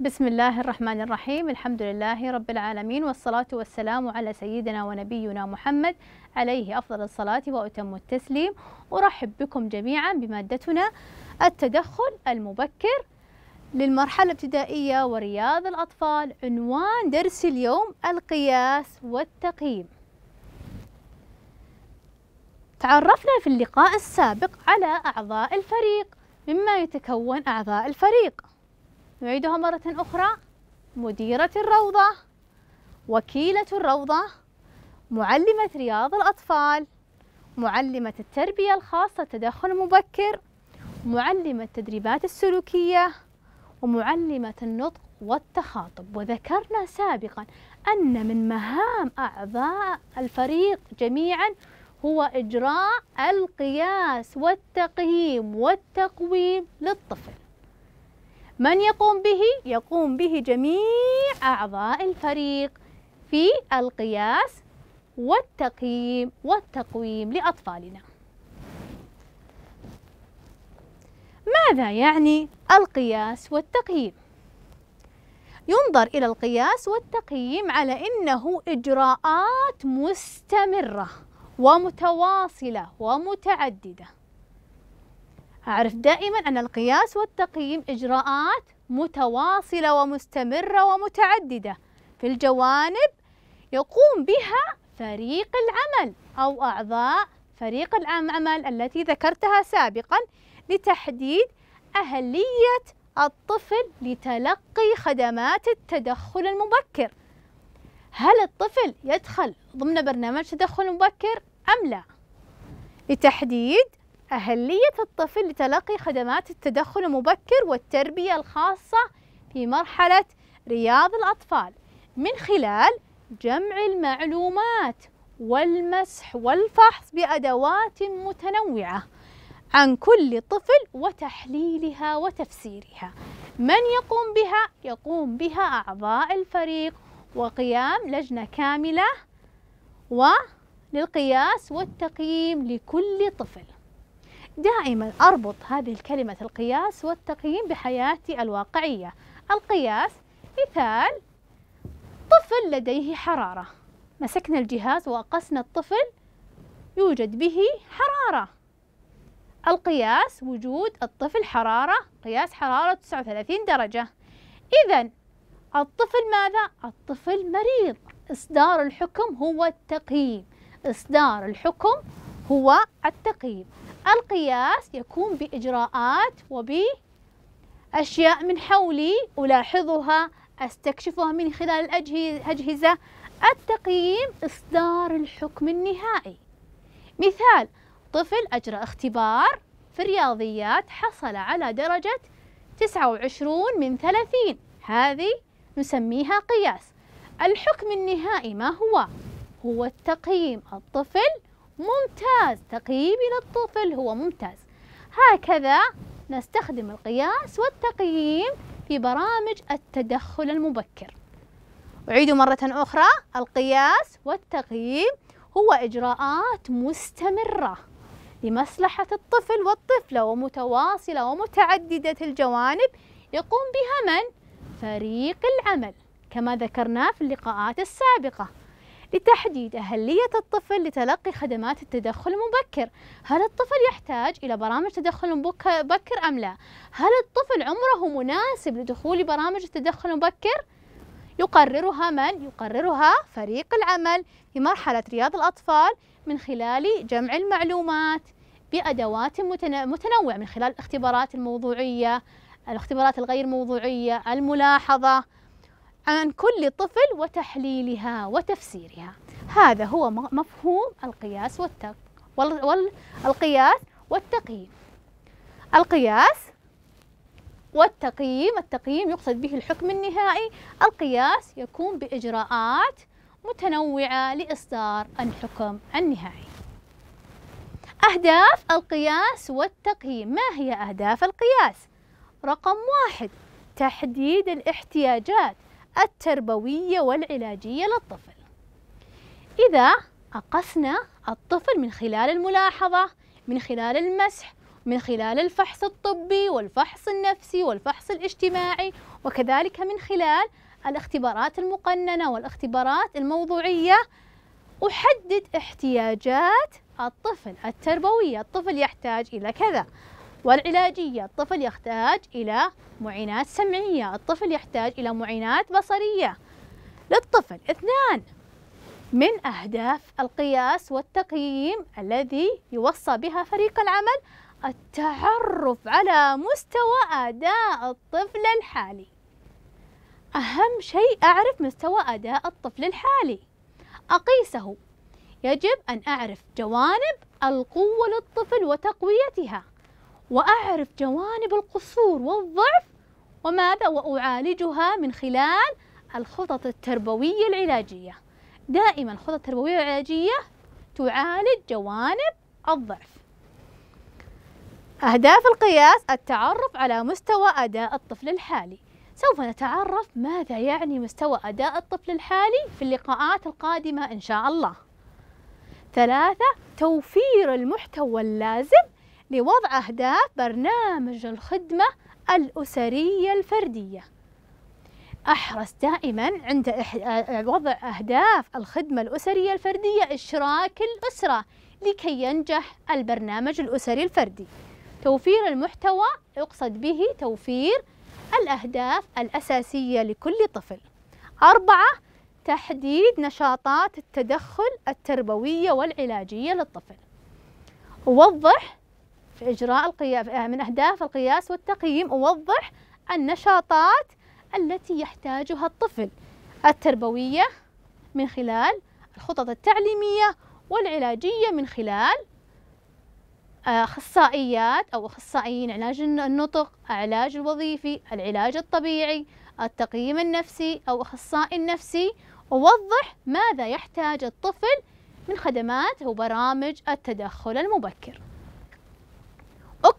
بسم الله الرحمن الرحيم الحمد لله رب العالمين والصلاة والسلام على سيدنا ونبينا محمد عليه أفضل الصلاة وأتم التسليم أرحب بكم جميعا بمادتنا التدخل المبكر للمرحلة الابتدائية ورياض الأطفال عنوان درس اليوم القياس والتقييم تعرفنا في اللقاء السابق على أعضاء الفريق مما يتكون أعضاء الفريق نعيدها مرة أخرى مديرة الروضة وكيلة الروضة معلمة رياض الأطفال معلمة التربية الخاصة التدخل المبكر معلمة التدريبات السلوكية ومعلمة النطق والتخاطب وذكرنا سابقا أن من مهام أعضاء الفريق جميعا هو إجراء القياس والتقييم والتقويم للطفل من يقوم به؟ يقوم به جميع أعضاء الفريق في القياس والتقييم والتقويم لأطفالنا ماذا يعني القياس والتقييم؟ ينظر إلى القياس والتقييم على أنه إجراءات مستمرة ومتواصلة ومتعددة أعرف دائما أن القياس والتقييم إجراءات متواصلة ومستمرة ومتعددة في الجوانب يقوم بها فريق العمل أو أعضاء فريق العمل التي ذكرتها سابقا لتحديد أهلية الطفل لتلقي خدمات التدخل المبكر هل الطفل يدخل ضمن برنامج تدخل مبكر أم لا لتحديد أهلية الطفل لتلقي خدمات التدخل المبكر والتربية الخاصة في مرحلة رياض الأطفال من خلال جمع المعلومات والمسح والفحص بأدوات متنوعة عن كل طفل وتحليلها وتفسيرها من يقوم بها يقوم بها أعضاء الفريق وقيام لجنة كاملة وللقياس والتقييم لكل طفل دائما أربط هذه الكلمة القياس والتقييم بحياتي الواقعية القياس مثال طفل لديه حرارة مسكنا الجهاز وقسنا الطفل يوجد به حرارة القياس وجود الطفل حرارة قياس حرارة 39 درجة إذا الطفل ماذا؟ الطفل مريض إصدار الحكم هو التقييم إصدار الحكم هو التقييم القياس يكون بإجراءات وبأشياء من حولي ألاحظها أستكشفها من خلال الأجهزة التقييم إصدار الحكم النهائي مثال طفل أجرى اختبار في الرياضيات حصل على درجة 29 من 30 هذه نسميها قياس الحكم النهائي ما هو؟ هو التقييم الطفل ممتاز تقييمي للطفل هو ممتاز هكذا نستخدم القياس والتقييم في برامج التدخل المبكر أعيد مرة أخرى القياس والتقييم هو إجراءات مستمرة لمصلحة الطفل والطفلة ومتواصلة ومتعددة الجوانب يقوم بها من؟ فريق العمل كما ذكرنا في اللقاءات السابقة لتحديد أهلية الطفل لتلقي خدمات التدخل المبكر هل الطفل يحتاج إلى برامج تدخل مبكر أم لا؟ هل الطفل عمره مناسب لدخول برامج التدخل المبكر؟ يقررها من؟ يقررها فريق العمل في مرحلة رياض الأطفال من خلال جمع المعلومات بأدوات متنوعة من خلال الاختبارات الموضوعية الاختبارات الغير موضوعية الملاحظة عن كل طفل وتحليلها وتفسيرها هذا هو مفهوم القياس والتق والقياس والتقييم القياس والتقييم التقييم يقصد به الحكم النهائي القياس يكون بإجراءات متنوعة لإصدار الحكم النهائي أهداف القياس والتقييم ما هي أهداف القياس؟ رقم واحد تحديد الاحتياجات التربوية والعلاجية للطفل إذا أقسنا الطفل من خلال الملاحظة من خلال المسح من خلال الفحص الطبي والفحص النفسي والفحص الاجتماعي وكذلك من خلال الاختبارات المقننة والاختبارات الموضوعية أحدد احتياجات الطفل التربوية الطفل يحتاج إلى كذا والعلاجية الطفل يحتاج إلى معينات سمعية الطفل يحتاج إلى معينات بصرية للطفل اثنان من أهداف القياس والتقييم الذي يوصى بها فريق العمل التعرف على مستوى أداء الطفل الحالي أهم شيء أعرف مستوى أداء الطفل الحالي أقيسه يجب أن أعرف جوانب القوة للطفل وتقويتها وأعرف جوانب القصور والضعف وماذا وأعالجها من خلال الخطط التربوية العلاجية دائما الخطط التربوية العلاجية تعالج جوانب الضعف أهداف القياس التعرف على مستوى أداء الطفل الحالي سوف نتعرف ماذا يعني مستوى أداء الطفل الحالي في اللقاءات القادمة إن شاء الله ثلاثة توفير المحتوى اللازم لوضع أهداف برنامج الخدمة الأسرية الفردية أحرص دائما عند آه، آه، وضع أهداف الخدمة الأسرية الفردية إشراك الأسرة لكي ينجح البرنامج الأسري الفردي توفير المحتوى يقصد به توفير الأهداف الأساسية لكل طفل أربعة تحديد نشاطات التدخل التربوية والعلاجية للطفل ووضح في إجراء القياس من أهداف القياس والتقييم أوضح النشاطات التي يحتاجها الطفل التربوية من خلال الخطط التعليمية والعلاجية من خلال أخصائيات أو أخصائيين علاج النطق العلاج الوظيفي العلاج الطبيعي التقييم النفسي أو أخصائي النفسي ووضح ماذا يحتاج الطفل من خدمات وبرامج التدخل المبكر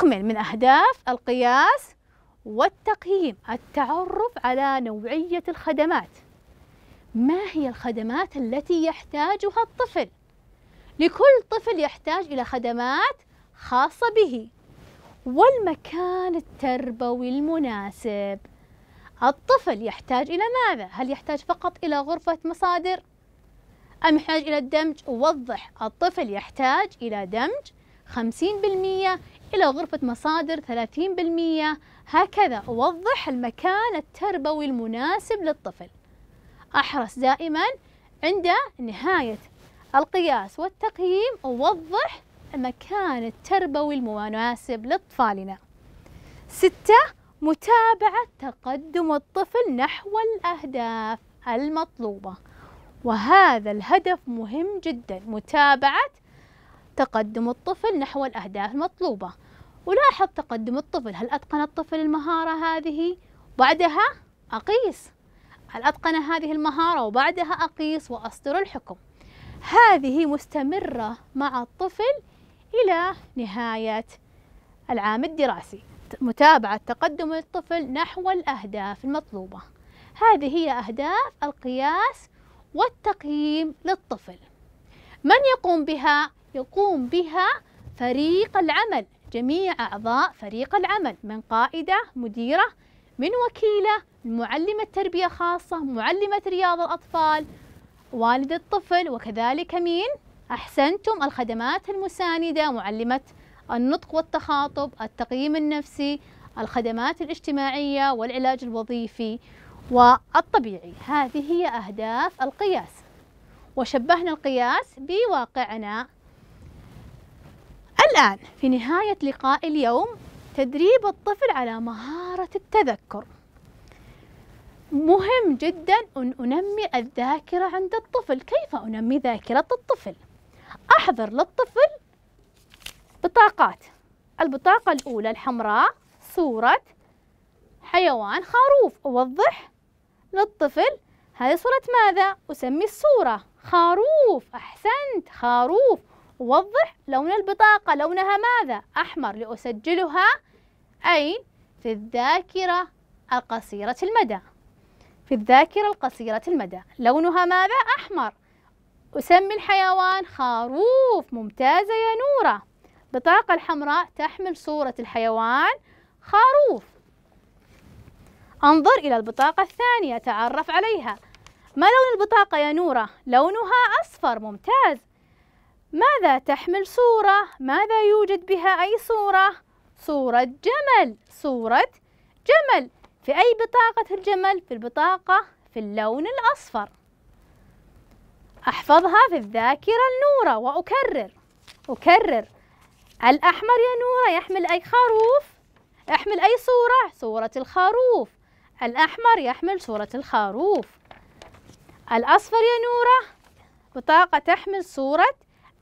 مكمل يعني من أهداف القياس والتقييم التعرف على نوعية الخدمات ما هي الخدمات التي يحتاجها الطفل لكل طفل يحتاج إلى خدمات خاصة به والمكان التربوي المناسب الطفل يحتاج إلى ماذا؟ هل يحتاج فقط إلى غرفة مصادر؟ أم يحتاج إلى الدمج؟ وضح الطفل يحتاج إلى دمج 50% إلى غرفة مصادر 30% هكذا أوضح المكان التربوي المناسب للطفل أحرص دائما عند نهاية القياس والتقييم أوضح المكان التربوي المناسب لأطفالنا ستة متابعة تقدم الطفل نحو الأهداف المطلوبة وهذا الهدف مهم جدا متابعة تقدم الطفل نحو الأهداف المطلوبة ولاحظ تقدم الطفل هل أتقن الطفل المهارة هذه بعدها أقيس هل أتقن هذه المهارة وبعدها أقيس وأصدر الحكم هذه مستمرة مع الطفل إلى نهاية العام الدراسي متابعة تقدم الطفل نحو الأهداف المطلوبة هذه هي أهداف القياس والتقييم للطفل من يقوم بها يقوم بها فريق العمل جميع أعضاء فريق العمل من قائدة مديرة من وكيلة معلمة تربية خاصة معلمة رياضة الأطفال والد الطفل وكذلك مين أحسنتم الخدمات المساندة معلمة النطق والتخاطب التقييم النفسي الخدمات الاجتماعية والعلاج الوظيفي والطبيعي هذه هي أهداف القياس وشبهنا القياس بواقعنا الآن في نهاية لقاء اليوم تدريب الطفل على مهارة التذكر مهم جدا أن أنمي الذاكرة عند الطفل كيف أنمي ذاكرة الطفل؟ أحضر للطفل بطاقات البطاقة الأولى الحمراء صورة حيوان خروف أوضح للطفل هذه صورة ماذا؟ أسمي الصورة خروف أحسنت خروف وضح لون البطاقة لونها ماذا؟ أحمر لأسجلها أين؟ في الذاكرة القصيرة المدى في الذاكرة القصيرة المدى لونها ماذا؟ أحمر أسمي الحيوان خروف ممتازة يا نورة بطاقة الحمراء تحمل صورة الحيوان خروف انظر إلى البطاقة الثانية تعرف عليها ما لون البطاقة يا نورة؟ لونها أصفر ممتاز ماذا تحمل صورة؟ ماذا يوجد بها أي صورة؟ صورة جمل صورة جمل في أي بطاقة الجمل؟ في البطاقة في اللون الأصفر أحفظها في الذاكرة النورة وأكرر أكرر الأحمر يا نورة يحمل أي خروف يحمل أي صورة صورة الخروف الأحمر يحمل صورة الخروف الأصفر يا نورة بطاقة تحمل صورة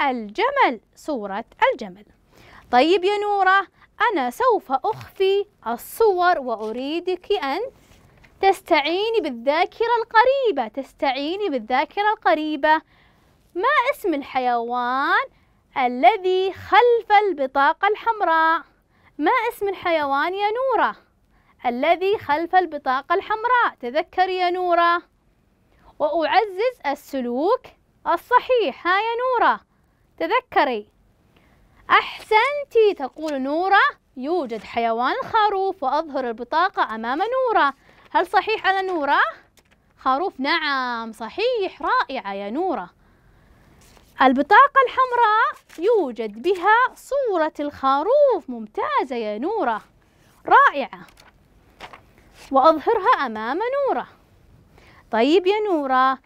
الجمل صورة الجمل طيب يا نورة أنا سوف أخفي الصور وأريدك أن تستعيني بالذاكرة القريبة تستعيني بالذاكرة القريبة ما اسم الحيوان الذي خلف البطاقة الحمراء ما اسم الحيوان يا نورة الذي خلف البطاقة الحمراء تذكر يا نورة وأعزز السلوك الصحيح ها يا نورة تذكري أحسنتي تقول نورة يوجد حيوان خروف وأظهر البطاقة أمام نورة هل صحيح على نورة؟ خروف نعم صحيح رائعة يا نورة البطاقة الحمراء يوجد بها صورة الخروف ممتازة يا نورة رائعة وأظهرها أمام نورة طيب يا نورة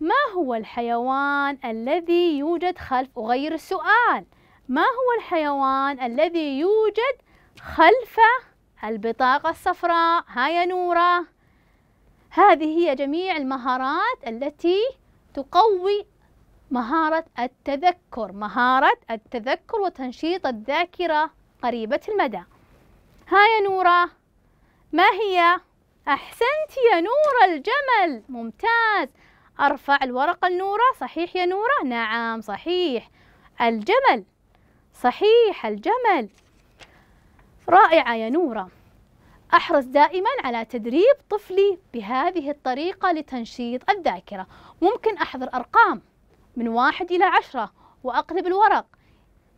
ما هو الحيوان الذي يوجد خلف أغير السؤال ما هو الحيوان الذي يوجد خلف البطاقة الصفراء ها يا نورة هذه هي جميع المهارات التي تقوي مهارة التذكر مهارة التذكر وتنشيط الذاكرة قريبة المدى ها يا نورة ما هي؟ أحسنت يا نورة الجمل ممتاز أرفع الورقة لنورة صحيح يا نورة نعم صحيح الجمل صحيح الجمل رائعة يا نورة أحرص دائما على تدريب طفلي بهذه الطريقة لتنشيط الذاكرة ممكن أحضر أرقام من واحد إلى عشرة وأقلب الورق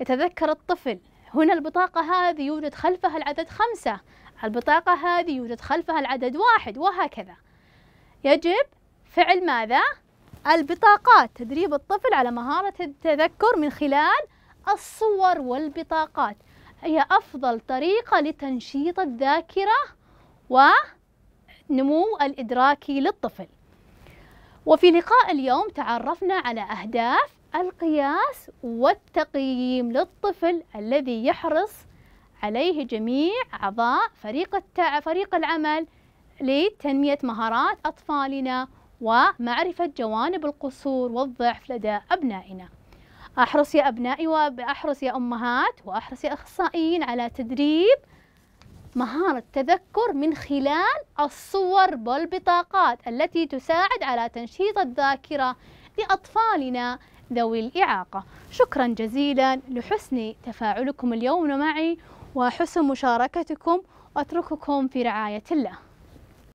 يتذكر الطفل هنا البطاقة هذه يوجد خلفها العدد خمسة البطاقة هذه يوجد خلفها العدد واحد وهكذا يجب فعل ماذا؟ البطاقات تدريب الطفل على مهارة التذكر من خلال الصور والبطاقات هي أفضل طريقة لتنشيط الذاكرة ونمو الإدراكي للطفل وفي لقاء اليوم تعرفنا على أهداف القياس والتقييم للطفل الذي يحرص عليه جميع أعضاء فريق, التع... فريق العمل لتنمية مهارات أطفالنا ومعرفة جوانب القصور والضعف لدى أبنائنا أحرص يا أبنائي وأحرص يا أمهات وأحرص يا أخصائيين على تدريب مهارة تذكر من خلال الصور والبطاقات التي تساعد على تنشيط الذاكرة لأطفالنا ذوي الإعاقة شكرا جزيلا لحسن تفاعلكم اليوم معي وحسن مشاركتكم وأترككم في رعاية الله